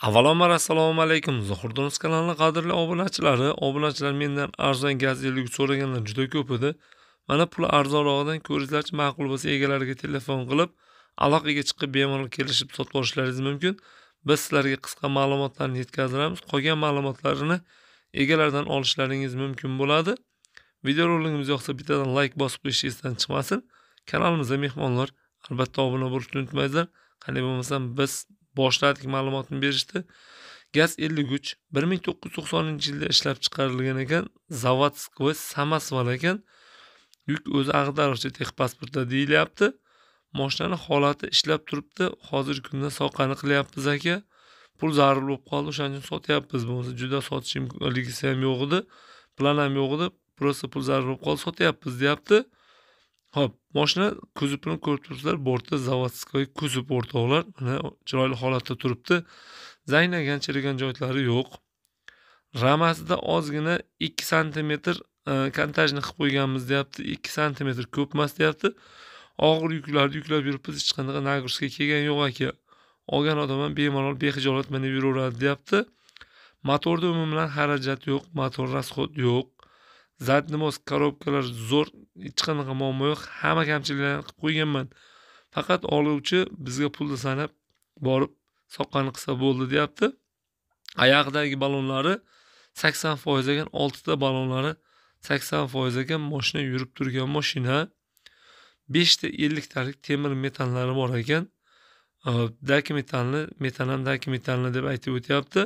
avvalambor assalomu alaykum zuhurdonuz kanalini qadrli obunachilari obunachilar mendan arzon gaz yegulik so'raganlar juda ko'p edi mana pul arzonrog'idan ko'ringlarchi ma'qul bo'lsa egalariga telefon qilib aloqaga chiqib bemalol kelishib sotib olishlaringiz mumkin biz sizlarga qisqa ma'lumotlarni yetkazamiz qolgan ma'lumotlarini egalaridan olishlaringiz mumkin bo'ladi Video rolingimiz yoqsa bittadan layk bosib qo'yish esdan chiqmasin kanalimizga mehmonlar albatta obuna bo'lishni unutmanglar qanday bo'lmasam biz boshladik ma'lumotni berishdi gaz ellik uch bir ming to'qqiz yuz to'qsoninchi yilda ishlab chiqarilgan ekan zavodskoy samosval ekan yuk o'zi ag'dariluvchi texpasportda deyilyapti moshinani holati ishlab turibdi hozirgi kunda soqani qilyapmiz aka pul zarur bo'lib qoldi o'shaning uchun sotyapmiz bo'lmasa juda sotish imkonligisi ham yo'q edi plan ham yo'q edi просто pul zarur bo'lib qoldi sotyapmiz deyapti ho'p moshina kuzovini ko'rib turibsizlar bortda заводской kuzov o'rtoqlar mana chiroyli holatda turibdi zanglagan chirigan joylari yo'q ramasida ozgina ikki santimetr e, kontajni qilib qo'yganmiz deyapti ikki santimetr ko'p emas deyapti og'ir yuklarni yuklab yuribmiz hech qanaqa нагрузка kelgani yo'q aka olgan odam ham bemalol bexijolat minib yuraveradi deyapti motorda umuman xarajat yo'q motor расход yo'q задний мост коробкалар zo'r hech qanaqa muammo yo'q hamma kamchiliklarni qilib qo'yganman faqat oluvchi bizga pulni sanab borib soqqani qilsa bo'ldi deyapti oyog'idagi ballonlari sakson foiz ekan oltita ballonlari sakson foiz ekan moshina yurib turgan moshina beshta elliktalik temir metallari bor ekan daki metalni metan ham daki metalni deb aytib o'tyapti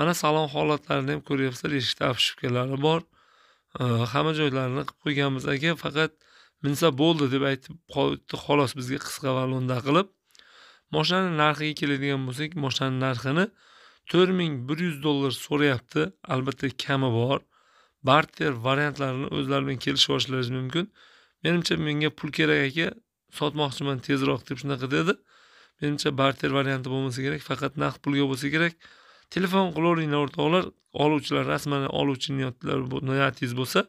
mana salon holatlarini ham ko'ryapsizlar eshikda tafshifkalari bor Э, hamma joylarini qilib qo'yganmiz aka faqat minsa bo'ldi deb aytib qo'ydi xolos bizga qisqa valonda qilib moshinani narxiga keladigan bo'lsak moshinani narxini to'rt ming bir yuz dollar so'rayapti albatta kami bor barter variantlarini o'zlari bilan kelishib olishlari mumkin menimcha menga pul kerak aka sotmoqchiman tezroq deb shunaqa dedi menimcha barter varianti bo'lmasa kerak faqat naqd pulga bo'lsa kerak telefon qilaveringlar o'rtoqlar oluvchilar rasman oluvchi niyatlar niyatingiz bo'lsa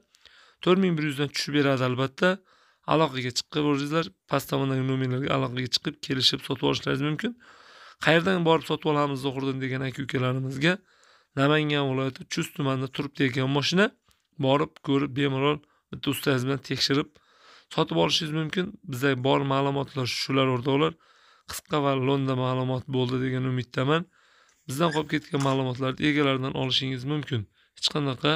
to'rt ming bir yuzdan tushib beradi albatta aloqaga chiqib o'zingizlar past tomondagi nomerlarga aloqaga chiqib kelishib sotib olishlaringiz mumkin qayerdan borib sotib olamiz zohirdan degan aka ukalarimizga namangan viloyati chust tumanida turibdi ekan moshina borib ko'rib bemalol bitta ustangiz bilan tekshirib sotib olishingiz mumkin bizda bor ma'lumotlar shular o'rtoqlar qisqa va lo'nda ma'lumot bo'ldi degan umiddaman bizdan qolib ketgan ma'lumotlarni egalaridan olishingiz mumkin hech qanaqa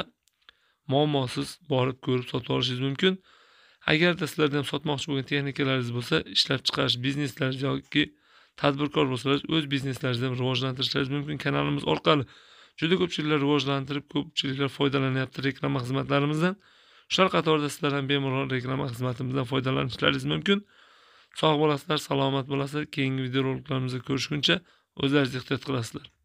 muammosiz borib ko'rib sotib olishingiz mumkin agarda sizlarda ham sotmoqchi bo'lgan texnikalaringiz bo'lsa ishlab chiqarish bizneslaringiz yoki tadbirkor bo'lsalar o'z bizneslaringizni ham rivojlantirishlaringiz mumkin kanalimiz orqali juda ko'pchiliklar rivojlantirib ko'pchiliklar foydalanyapti reklama xizmatlarimizdan shular qatorida sizlar ham bemalol reklama xizmatimizdan foydalanishlaringiz mumkin sog' bo'lasizlar salomat bo'lasizlar keyingi videoroliklarimizni ko'rishguncha o'zlaringiz ehtiyot qilasizlar